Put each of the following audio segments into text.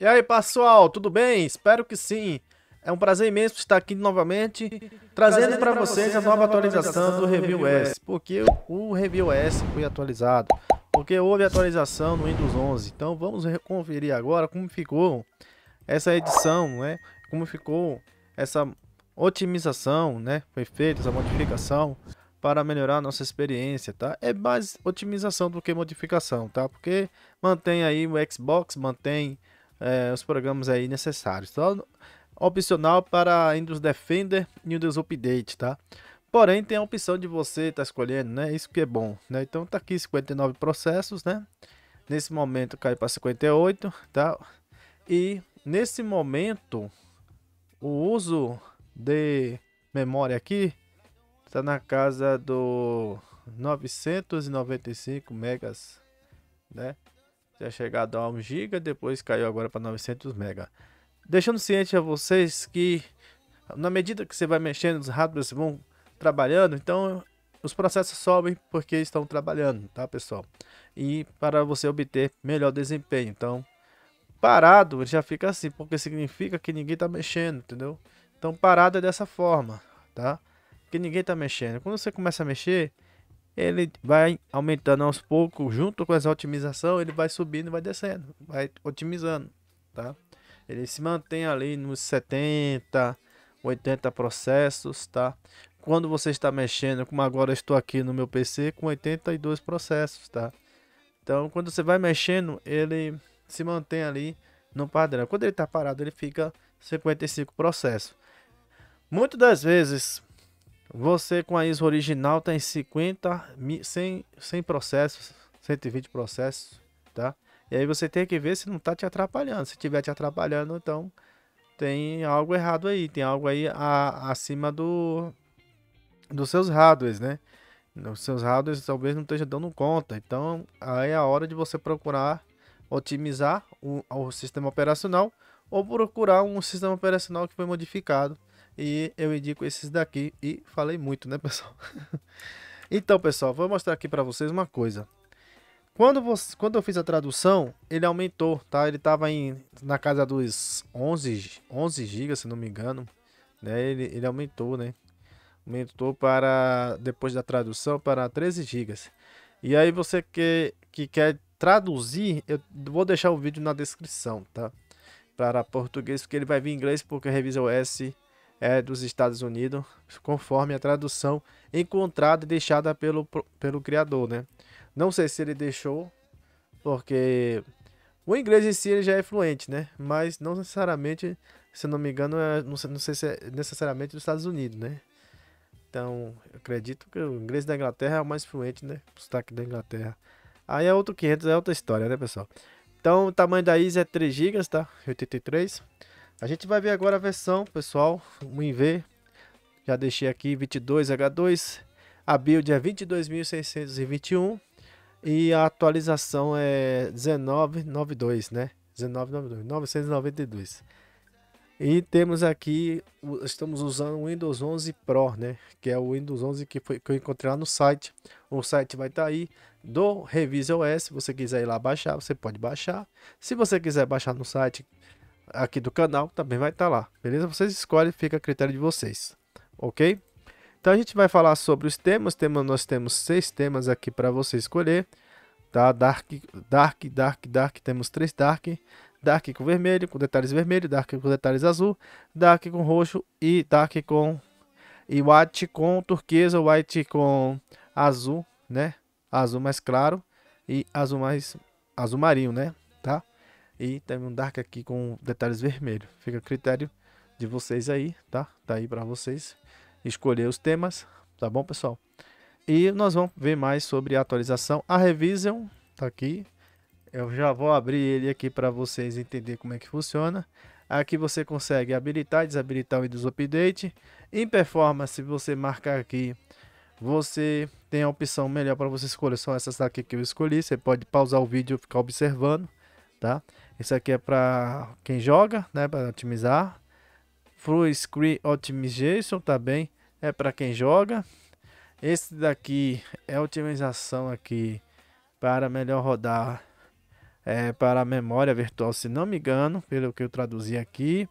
E aí, pessoal, tudo bem? Espero que sim. É um prazer imenso estar aqui novamente, trazendo para vocês a nova atualização do Review S, porque o Review S foi atualizado, porque houve atualização no Windows 11. Então vamos conferir agora como ficou essa edição, né? Como ficou essa otimização, né? Foi feita essa modificação para melhorar nossa experiência, tá? É mais otimização do que modificação, tá? Porque mantém aí o Xbox, mantém é, os programas aí necessários. só tá? Opcional para Windows Defender e Windows Update, tá? Porém, tem a opção de você estar tá escolhendo, né? Isso que é bom, né? Então tá aqui 59 processos, né? Nesse momento cai para 58, tá? E nesse momento o uso de memória aqui está na casa do 995 megas, né? já chegado a 1 GB, depois caiu agora para 900 MB. Deixando ciente a vocês que na medida que você vai mexendo, os hardwares vão trabalhando, então os processos sobem porque estão trabalhando, tá pessoal? E para você obter melhor desempenho, então parado ele já fica assim, porque significa que ninguém está mexendo, entendeu? Então parado é dessa forma, tá? Que ninguém está mexendo. Quando você começa a mexer, ele vai aumentando aos poucos, junto com essa otimização, ele vai subindo e vai descendo, vai otimizando, tá? Ele se mantém ali nos 70, 80 processos, tá? Quando você está mexendo, como agora estou aqui no meu PC com 82 processos, tá? Então, quando você vai mexendo, ele se mantém ali no padrão. Quando ele está parado, ele fica 55 processos. Muitas das vezes, você com a ISO original tem 50, 100, 100 processos, 120 processos, tá? E aí você tem que ver se não está te atrapalhando. Se estiver te atrapalhando, então tem algo errado aí, tem algo aí a, acima do dos seus hardwares, né? Os seus hardwares talvez não esteja dando conta. Então, aí é a hora de você procurar otimizar o, o sistema operacional ou procurar um sistema operacional que foi modificado e eu indico esses daqui e falei muito, né, pessoal? então, pessoal, vou mostrar aqui para vocês uma coisa. Quando, você, quando eu fiz a tradução, ele aumentou, tá? Ele tava em, na casa dos 11, 11 GB, se não me engano. Né? Ele, ele aumentou, né? Aumentou para, depois da tradução, para 13 GB. E aí você que, que quer traduzir, eu vou deixar o vídeo na descrição, tá? Para português, porque ele vai vir em inglês, porque a revisa OS é, dos Estados Unidos, conforme a tradução encontrada e deixada pelo, pelo criador, né? Não sei se ele deixou, porque o inglês em si ele já é fluente, né? Mas não necessariamente, se não me engano, é, não, sei, não sei se é necessariamente dos Estados Unidos, né? Então, acredito que o inglês da Inglaterra é o mais fluente, né? O sotaque da Inglaterra. Aí é outro 500, é outra história, né, pessoal? Então, o tamanho da ISA é 3 GB, tá? 83. A gente vai ver agora a versão, pessoal, 1V. Já deixei aqui 22H2. A build é 22.621 e a atualização é 1992, né? 1992, 992. E temos aqui, estamos usando o Windows 11 Pro, né? Que é o Windows 11 que, foi, que eu encontrei lá no site. O site vai estar tá aí do Revisa OS. Se você quiser ir lá baixar, você pode baixar. Se você quiser baixar no site, aqui do canal também vai estar tá lá, beleza? Vocês escolhem, fica a critério de vocês, ok? Então a gente vai falar sobre os temas, tema, nós temos seis temas aqui para você escolher, tá? Dark, Dark, Dark, Dark, temos três Dark, Dark com vermelho, com detalhes vermelho, Dark com detalhes azul, Dark com roxo e Dark com... E White com turquesa, White com azul, né? Azul mais claro e azul mais... Azul marinho, né? E um dark aqui com detalhes vermelhos. Fica a critério de vocês aí, tá? Tá aí para vocês escolher os temas, tá bom, pessoal? E nós vamos ver mais sobre a atualização. A revision tá aqui. Eu já vou abrir ele aqui para vocês entender como é que funciona. Aqui você consegue habilitar e desabilitar o Windows Update. Em performance, se você marcar aqui, você tem a opção melhor para você escolher. São essas daqui que eu escolhi. Você pode pausar o vídeo e ficar observando, tá? Isso aqui é para quem joga, né? Para otimizar. Full Screen Optimization também é para quem joga. Esse daqui é otimização aqui para melhor rodar é, para a memória virtual, se não me engano, pelo que eu traduzi aqui.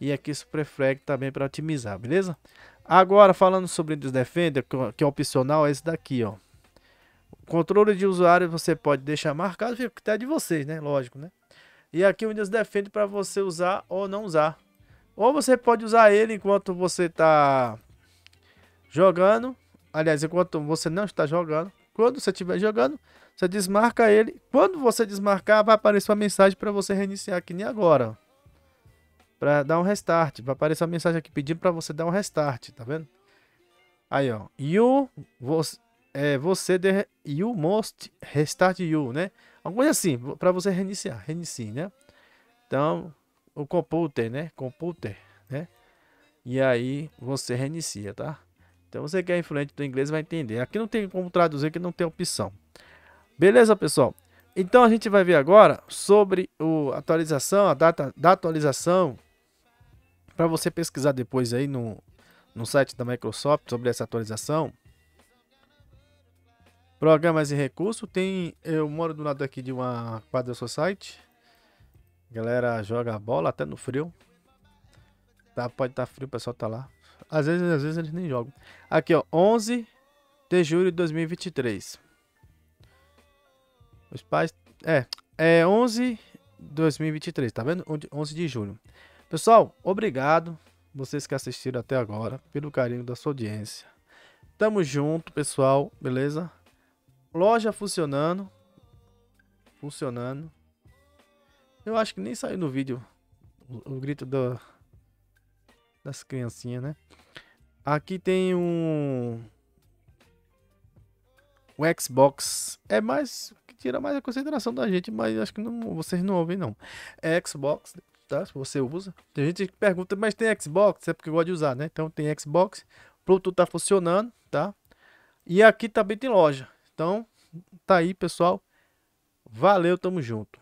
E aqui Superflag também para otimizar, beleza? Agora falando sobre Windows Defender, que é opcional, é esse daqui, ó. controle de usuário você pode deixar marcado, fica até de vocês, né? Lógico, né? E aqui o Windows defende para você usar ou não usar. Ou você pode usar ele enquanto você está jogando. Aliás, enquanto você não está jogando. Quando você estiver jogando, você desmarca ele. Quando você desmarcar, vai aparecer uma mensagem para você reiniciar, aqui nem agora. Para dar um restart. Vai aparecer uma mensagem aqui pedindo para você dar um restart, tá vendo? Aí, ó. E você, é, você de, you must restart you, né? Alguma coisa assim, para você reiniciar, reinicie, né? Então, o computer, né? Computer, né? E aí você reinicia, tá? Então você que é influente do inglês vai entender. Aqui não tem como traduzir, que não tem opção. Beleza, pessoal? Então a gente vai ver agora sobre o atualização, a data da atualização para você pesquisar depois aí no, no site da Microsoft sobre essa atualização. Programas e recursos. Tem. Eu moro do lado aqui de uma quadra society. A galera joga bola até no frio. Tá, pode estar tá frio, o pessoal tá lá. Às vezes, às vezes eles nem jogam. Aqui, ó, 11 de julho de 2023. Os pais. É, é 11 de 2023, tá vendo? 11 de julho. Pessoal, obrigado vocês que assistiram até agora, pelo carinho da sua audiência. Tamo junto, pessoal, beleza? Loja funcionando. Funcionando. Eu acho que nem saiu no vídeo o, o grito do, das criancinhas, né? Aqui tem um... O Xbox é mais que tira mais a concentração da gente, mas acho que não, vocês não ouvem não. É Xbox, tá? Se você usa. Tem gente que pergunta, mas tem Xbox? É porque gosta de usar, né? Então tem Xbox, Pluto tá funcionando, tá? E aqui também tem loja. Então, tá aí, pessoal. Valeu, tamo junto.